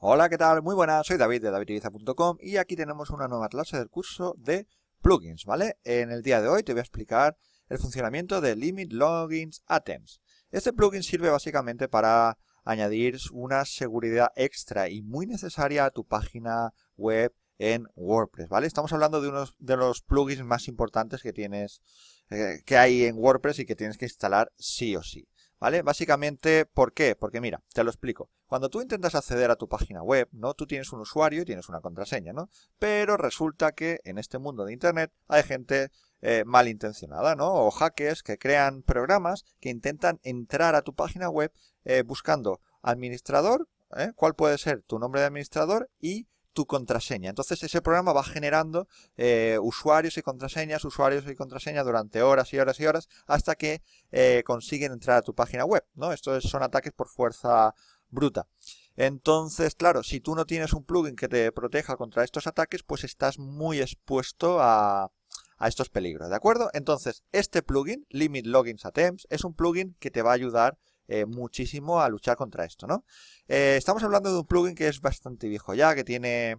Hola, ¿qué tal? Muy buenas, soy David de DavidIriza.com y aquí tenemos una nueva clase del curso de plugins, ¿vale? En el día de hoy te voy a explicar el funcionamiento de Limit Logins Attempts. Este plugin sirve básicamente para añadir una seguridad extra y muy necesaria a tu página web en WordPress, ¿vale? Estamos hablando de uno de los plugins más importantes que tienes, eh, que hay en WordPress y que tienes que instalar sí o sí. ¿Vale? Básicamente, ¿por qué? Porque mira, te lo explico. Cuando tú intentas acceder a tu página web, ¿no? Tú tienes un usuario y tienes una contraseña, ¿no? Pero resulta que en este mundo de Internet hay gente eh, malintencionada, ¿no? O hackers que crean programas que intentan entrar a tu página web eh, buscando administrador, ¿eh? ¿Cuál puede ser tu nombre de administrador? Y tu contraseña. Entonces ese programa va generando eh, usuarios y contraseñas, usuarios y contraseñas durante horas y horas y horas hasta que eh, consiguen entrar a tu página web. ¿no? Estos son ataques por fuerza bruta. Entonces, claro, si tú no tienes un plugin que te proteja contra estos ataques, pues estás muy expuesto a, a estos peligros, ¿de acuerdo? Entonces, este plugin, Limit Logins Attempts, es un plugin que te va a ayudar eh, muchísimo a luchar contra esto, ¿no? Eh, estamos hablando de un plugin que es bastante viejo ya, que tiene...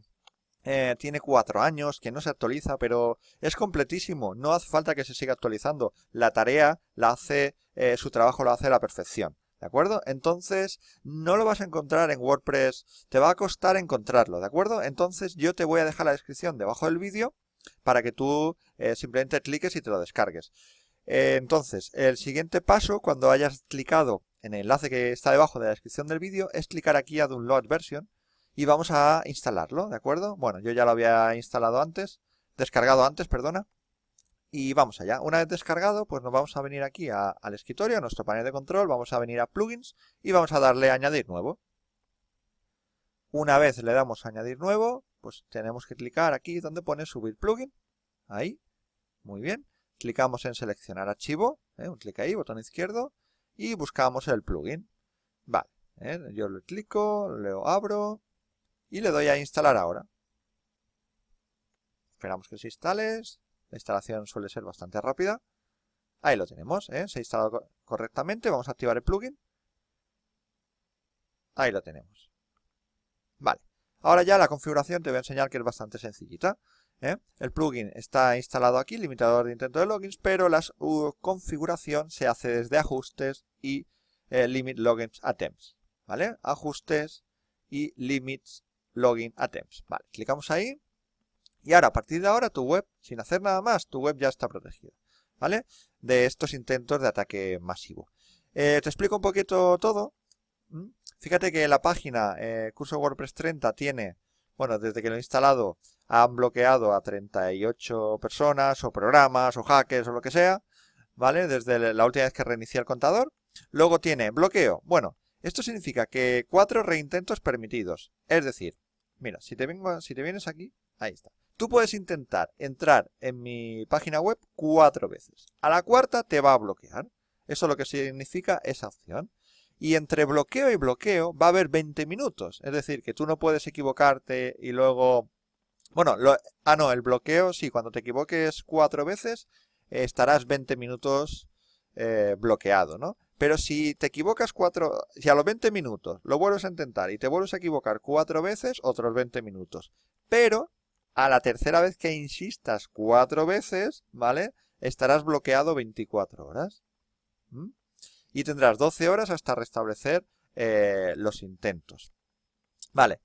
Eh, tiene cuatro años, que no se actualiza, pero es completísimo, no hace falta que se siga actualizando. La tarea la hace, su trabajo lo hace a la perfección. ¿De acuerdo? Entonces, no lo vas a encontrar en WordPress, te va a costar encontrarlo, ¿de acuerdo? Entonces, yo te voy a dejar la descripción debajo del vídeo para que tú simplemente cliques y te lo descargues. entonces, el siguiente paso, cuando hayas clicado en el enlace que está debajo de la descripción del vídeo, es clicar aquí a Download Version y vamos a instalarlo, ¿de acuerdo? Bueno, yo ya lo había instalado antes, descargado antes, perdona, y vamos allá. Una vez descargado, pues nos vamos a venir aquí al escritorio, a nuestro panel de control, vamos a venir a Plugins y vamos a darle Añadir Nuevo. Una vez le damos Añadir Nuevo, pues tenemos que clicar aquí donde pone Subir Plugin, ahí, muy bien. Clicamos en Seleccionar Archivo, ¿eh? un clic ahí, botón izquierdo, y buscamos el plugin. Vale, ¿eh? yo le clico, lo abro y le doy a instalar ahora. Esperamos que se instale, la instalación suele ser bastante rápida. Ahí lo tenemos, ¿eh? se ha instalado correctamente, vamos a activar el plugin. Ahí lo tenemos. Vale, ahora ya la configuración te voy a enseñar que es bastante sencillita. ¿eh? El plugin está instalado aquí, limitador de intento de logins, pero la configuración se hace desde ajustes, y eh, limit login attempts, ¿vale? Ajustes y limits login attempts, ¿vale? Clicamos ahí y ahora a partir de ahora tu web, sin hacer nada más, tu web ya está protegida, ¿vale? De estos intentos de ataque masivo. Eh, te explico un poquito todo. Mm, fíjate que la página eh, Curso WordPress 30 tiene, bueno, desde que lo he instalado, han bloqueado a 38 personas o programas o hackers o lo que sea, ¿vale? Desde la última vez que reinicié el contador. Luego tiene bloqueo. Bueno, esto significa que cuatro reintentos permitidos. Es decir, mira, si te, vengo, si te vienes aquí, ahí está. Tú puedes intentar entrar en mi página web cuatro veces. A la cuarta te va a bloquear. Eso lo que significa esa opción. Y entre bloqueo y bloqueo va a haber 20 minutos. Es decir, que tú no puedes equivocarte y luego... Bueno, ah, no, el bloqueo, sí, cuando te equivoques cuatro veces, eh, estarás 20 minutos eh, bloqueado, ¿no? Pero si te equivocas cuatro, si a los 20 minutos lo vuelves a intentar y te vuelves a equivocar cuatro veces, otros 20 minutos. Pero a la tercera vez que insistas cuatro veces, ¿vale? Estarás bloqueado 24 horas. ¿Mm? Y tendrás 12 horas hasta restablecer eh, los intentos. Vale.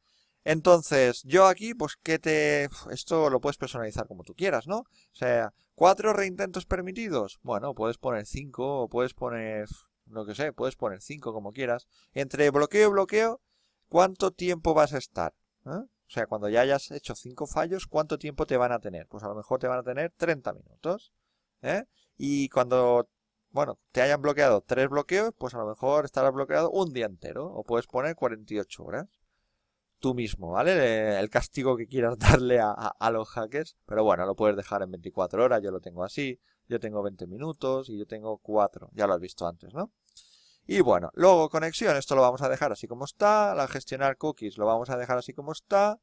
Entonces, yo aquí, pues que te... Esto lo puedes personalizar como tú quieras, ¿no? O sea, cuatro reintentos permitidos. Bueno, puedes poner cinco, o puedes poner lo que sé, puedes poner 5 como quieras, entre bloqueo y bloqueo, ¿cuánto tiempo vas a estar? ¿Eh? O sea, cuando ya hayas hecho 5 fallos, ¿cuánto tiempo te van a tener? Pues a lo mejor te van a tener 30 minutos. ¿eh? Y cuando, bueno, te hayan bloqueado 3 bloqueos, pues a lo mejor estarás bloqueado un día entero, o puedes poner 48 horas. Tú mismo, ¿vale? El castigo que quieras darle a los hackers, pero bueno, lo puedes dejar en 24 horas, yo lo tengo así yo tengo 20 minutos y yo tengo 4, ya lo has visto antes, ¿no? Y bueno, luego conexión, esto lo vamos a dejar así como está, la gestionar cookies lo vamos a dejar así como está,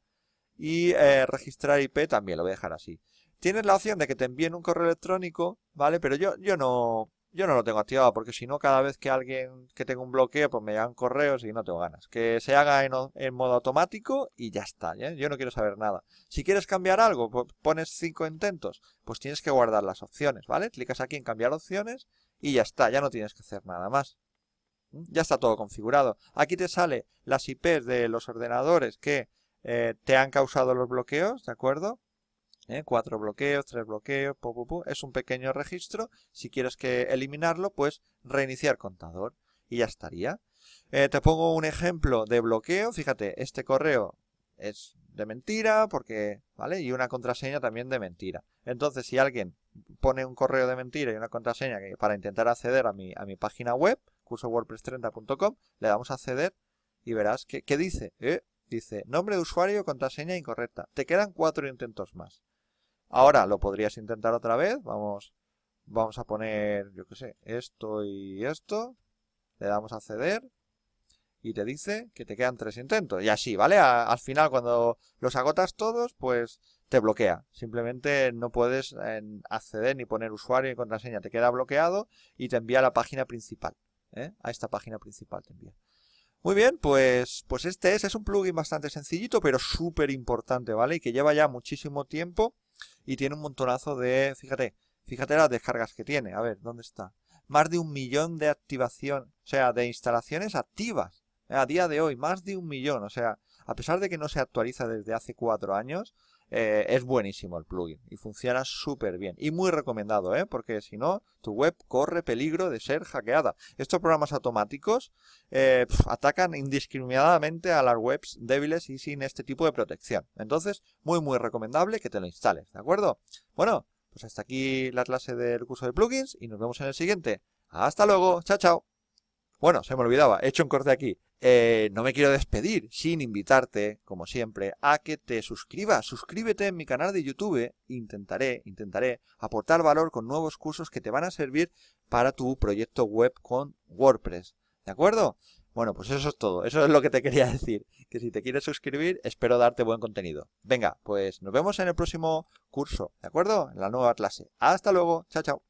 y eh, registrar IP también lo voy a dejar así. Tienes la opción de que te envíen un correo electrónico, ¿vale? Pero yo, yo no, yo no lo tengo activado porque si no, cada vez que alguien que tenga un bloqueo, pues me llegan correos y no tengo ganas. Que se haga en, modo automático y ya está. ¿eh? Yo no quiero saber nada. Si quieres cambiar algo, pones cinco intentos, pues tienes que guardar las opciones, ¿vale? Clicas aquí en cambiar opciones y ya está. Ya no tienes que hacer nada más. ¿Mm? Ya está todo configurado. Aquí te sale las IPs de los ordenadores que eh, te han causado los bloqueos, ¿de acuerdo? ¿eh? cuatro bloqueos, tres bloqueos, es un pequeño registro, si quieres que eliminarlo, pues reiniciar contador y ya estaría. Eh, te pongo un ejemplo de bloqueo, fíjate, este correo es de mentira, porque, ¿vale? Y una contraseña también de mentira. Entonces, si alguien pone un correo de mentira y una contraseña para intentar acceder a mi, a mi página web, cursowordpress30.com, le damos a acceder y verás que, dice, ¿eh? Dice, nombre de usuario, contraseña incorrecta. Te quedan cuatro intentos más. Ahora lo podrías intentar otra vez. Vamos, vamos a poner, yo que sé, esto y esto. Le damos a ceder. Y te dice que te quedan tres intentos. Y así, ¿vale? al final, cuando los agotas todos, pues te bloquea. Simplemente no puedes acceder ni poner usuario ni contraseña. Te queda bloqueado y te envía a la página principal. ¿eh? A esta página principal te envía. Muy bien, pues, pues este es, es un plugin bastante sencillito, pero súper importante, ¿vale? Y que lleva ya muchísimo tiempo y tiene un montonazo de, fíjate, fíjate las descargas que tiene, a ver, ¿dónde está? Más de un millón de activación, o sea, de instalaciones activas eh, a día de hoy, más de un millón, o sea, a pesar de que no se actualiza desde hace cuatro años, eh, es buenísimo el plugin y funciona súper bien. Y muy recomendado, ¿eh? porque si no, tu web corre peligro de ser hackeada. Estos programas automáticos eh, atacan indiscriminadamente a las webs débiles y sin este tipo de protección. Entonces, muy muy recomendable que te lo instales, ¿de acuerdo? Bueno, pues hasta aquí la clase del curso de plugins y nos vemos en el siguiente. Hasta luego, chao chao. Bueno, se me olvidaba, he hecho un corte aquí. Eh, no me quiero despedir sin invitarte, como siempre, a que te suscribas. Suscríbete en mi canal de YouTube. Intentaré, intentaré aportar valor con nuevos cursos que te van a servir para tu proyecto web con WordPress. ¿De acuerdo? Bueno, pues eso es todo. Eso es lo que te quería decir. Que si te quieres suscribir, espero darte buen contenido. Venga, pues nos vemos en el próximo curso, ¿de acuerdo? En la nueva clase. Hasta luego. Chao, chao.